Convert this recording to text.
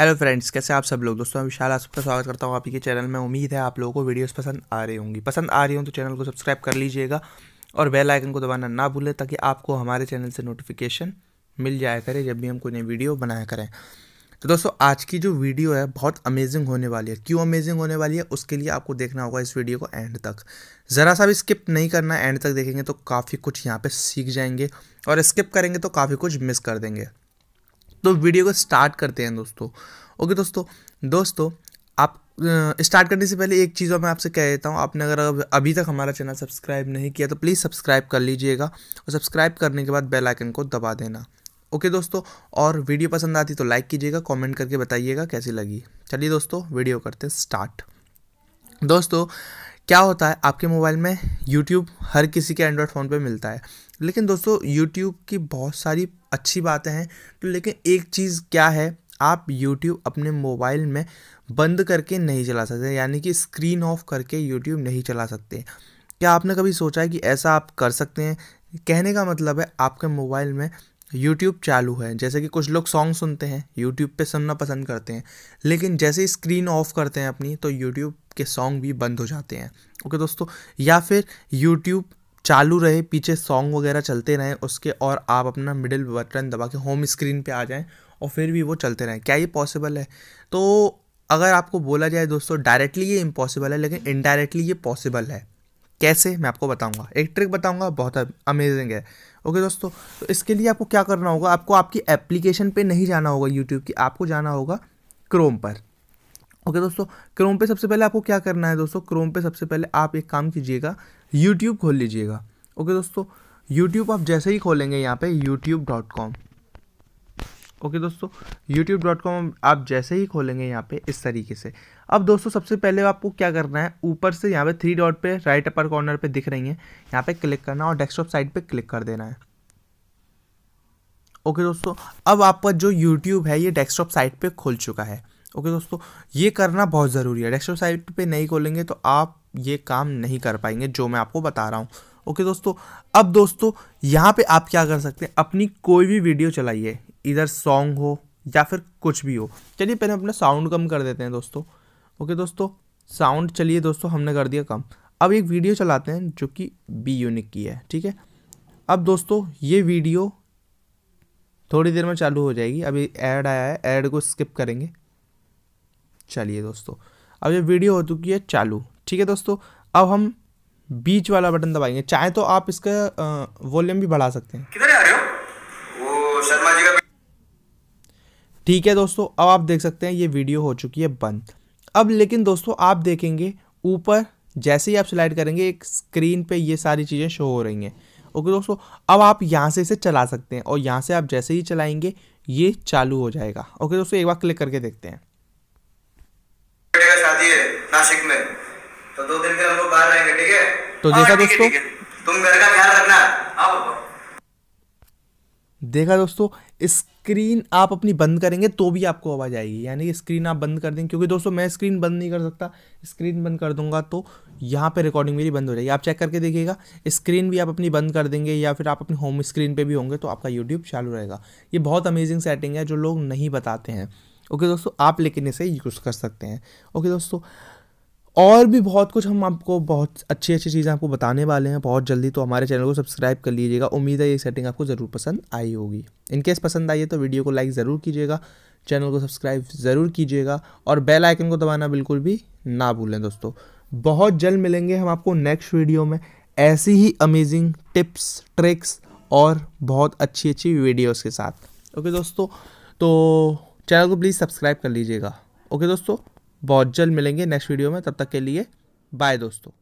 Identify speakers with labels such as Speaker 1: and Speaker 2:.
Speaker 1: hello friends कैसे आप सब लोग दोस्तों मैं विशाल आप सबका स्वागत करता हूँ ही के चैनल में उम्मीद है आप लोगों को वीडियोस पसंद आ रही होंगी पसंद आ रही हो तो चैनल को सब्सक्राइब कर लीजिएगा और बेल आइकन को दबाना ना भूलें ताकि आपको हमारे चैनल से नोटिफिकेशन मिल जाया करे जब भी हम कोई नई वीडियो बनाया करें तो दोस्तों आज की जो वीडियो है बहुत अमेजिंग होने वाली है क्यों अमेजिंग होने वाली है उसके लिए आपको देखना होगा इस वीडियो को एंड तक ज़रा सा भी स्किप नहीं करना एंड तक देखेंगे तो काफ़ी कुछ यहाँ पर सीख जाएंगे और स्किप करेंगे तो काफ़ी कुछ मिस कर देंगे तो वीडियो को स्टार्ट करते हैं दोस्तों ओके दोस्तों दोस्तों आप स्टार्ट करने से पहले एक चीज़ और मैं आपसे कह देता हूँ आपने अगर अभी तक हमारा चैनल सब्सक्राइब नहीं किया तो प्लीज़ सब्सक्राइब कर लीजिएगा और सब्सक्राइब करने के बाद बेल आइकन को दबा देना ओके दोस्तों और वीडियो पसंद आती तो लाइक कीजिएगा कमेंट करके बताइएगा कैसी लगी चलिए दोस्तों वीडियो करते हैं स्टार्ट दोस्तों क्या होता है आपके मोबाइल में यूट्यूब हर किसी के एंड्रॉयड फ़ोन पे मिलता है लेकिन दोस्तों यूट्यूब की बहुत सारी अच्छी बातें हैं तो लेकिन एक चीज़ क्या है आप यूट्यूब अपने मोबाइल में बंद करके नहीं चला सकते यानी कि स्क्रीन ऑफ करके यूट्यूब नहीं चला सकते क्या आपने कभी सोचा है कि ऐसा आप कर सकते हैं कहने का मतलब है आपके मोबाइल में यूट्यूब चालू है जैसे कि कुछ लोग सॉन्ग सुनते हैं यूट्यूब पे सुनना पसंद करते हैं लेकिन जैसे ही स्क्रीन ऑफ करते हैं अपनी तो यूट्यूब के सॉन्ग भी बंद हो जाते हैं ओके दोस्तों या फिर यूट्यूब चालू रहे पीछे सॉन्ग वगैरह चलते रहें उसके और आप अपना मिडिल बटन दबा के होम स्क्रीन पर आ जाएँ और फिर भी वो चलते रहें क्या ये पॉसिबल है तो अगर आपको बोला जाए दोस्तों डायरेक्टली ये इम्पॉसिबल है लेकिन इनडायरेक्टली ये पॉसिबल है कैसे मैं आपको बताऊंगा एक ट्रिक बताऊंगा बहुत अमेजिंग है ओके दोस्तों तो इसके लिए आपको क्या करना होगा आपको आपकी एप्लीकेशन पे नहीं जाना होगा यूट्यूब की आपको जाना होगा क्रोम पर ओके दोस्तों क्रोम पे सबसे पहले आपको क्या करना है दोस्तों क्रोम पे सबसे पहले आप एक काम कीजिएगा यूट्यूब खोल लीजिएगा ओके दोस्तों यूट्यूब आप जैसे ही खोलेंगे यहाँ पे यूट्यूब डॉट कॉम ओके दोस्तों यूट्यूब डॉट कॉम आप जैसे ही खोलेंगे यहाँ पे इस तरीके से अब दोस्तों सबसे पहले आपको क्या करना है ऊपर से यहाँ पे थ्री डॉट पे राइट अपर कॉर्नर पे दिख रही है यहाँ पे क्लिक करना और डेस्कटॉप साइड पे क्लिक कर देना है ओके दोस्तों अब आपका जो यूट्यूब है ये डेस्कटॉप साइट पर खुल चुका है ओके दोस्तों ये करना बहुत ज़रूरी है डेस्कटॉप साइट पर नहीं खोलेंगे तो आप ये काम नहीं कर पाएंगे जो मैं आपको बता रहा हूँ ओके दोस्तों अब दोस्तों यहाँ पे आप क्या कर सकते हैं अपनी कोई भी वीडियो चलाइए इधर सॉन्ग हो या फिर कुछ भी हो चलिए पहले अपना साउंड कम कर देते हैं दोस्तों ओके दोस्तों साउंड चलिए दोस्तों हमने कर दिया कम अब एक वीडियो चलाते हैं जो कि बी यूनिक की है ठीक है अब दोस्तों ये वीडियो थोड़ी देर में चालू हो जाएगी अभी ऐड आया है ऐड को स्किप करेंगे चलिए दोस्तों अब ये वीडियो हो चुकी है चालू ठीक है दोस्तों अब हम बीच वाला बटन दबाएंगे चाहे तो आप इसका वॉल्यूम भी बढ़ा सकते हैं किधर आ रहे हो वो शर्मा जी ठीक है दोस्तों अब आप देख सकते हैं ये वीडियो हो चुकी है बंद अब लेकिन दोस्तों आप देखेंगे ऊपर जैसे ही आप स्लाइड करेंगे एक स्क्रीन पे ये सारी चीज़ें शो हो रही हैं ओके दोस्तों अब आप यहाँ से इसे चला सकते हैं और यहाँ से आप जैसे ही चलाएंगे ये चालू हो जाएगा ओके दोस्तों एक बार क्लिक करके देखते हैं नासिक में तो दो दिन के हम लोग बाहर रहेंगे ठीक है तो देखा हाँ, दोस्तों तुम घर का ख्याल रखना देखा दोस्तों स्क्रीन आप अपनी बंद करेंगे तो भी आपको आवाज़ आएगी यानी कि स्क्रीन आप बंद कर देंगे क्योंकि दोस्तों मैं स्क्रीन बंद नहीं कर सकता स्क्रीन बंद कर दूंगा तो यहाँ पे रिकॉर्डिंग मेरी बंद हो जाएगी आप चेक करके देखिएगा स्क्रीन भी आप अपनी बंद कर देंगे या फिर आप अपनी होम स्क्रीन पर भी होंगे तो आपका यूट्यूब चालू रहेगा ये बहुत अमेजिंग सेटिंग है जो लोग नहीं बताते हैं ओके दोस्तों आप लेकिन इसे यूज़ कर सकते हैं ओके दोस्तों और भी बहुत कुछ हम आपको बहुत अच्छी अच्छी चीज़ें आपको बताने वाले हैं बहुत जल्दी तो हमारे चैनल को सब्सक्राइब कर लीजिएगा उम्मीद है ये सेटिंग आपको ज़रूर पसंद आई होगी इनकेस पसंद आई है तो वीडियो को लाइक ज़रूर कीजिएगा चैनल को सब्सक्राइब ज़रूर कीजिएगा और बेल आइकन को दबाना बिल्कुल भी ना भूलें दोस्तों बहुत जल्द मिलेंगे हम आपको नेक्स्ट वीडियो में ऐसी ही अमेजिंग टिप्स ट्रिक्स और बहुत अच्छी अच्छी वीडियोस के साथ ओके दोस्तों तो चैनल को प्लीज़ सब्सक्राइब कर लीजिएगा ओके दोस्तों बहुत जल्द मिलेंगे नेक्स्ट वीडियो में तब तक के लिए बाय दोस्तों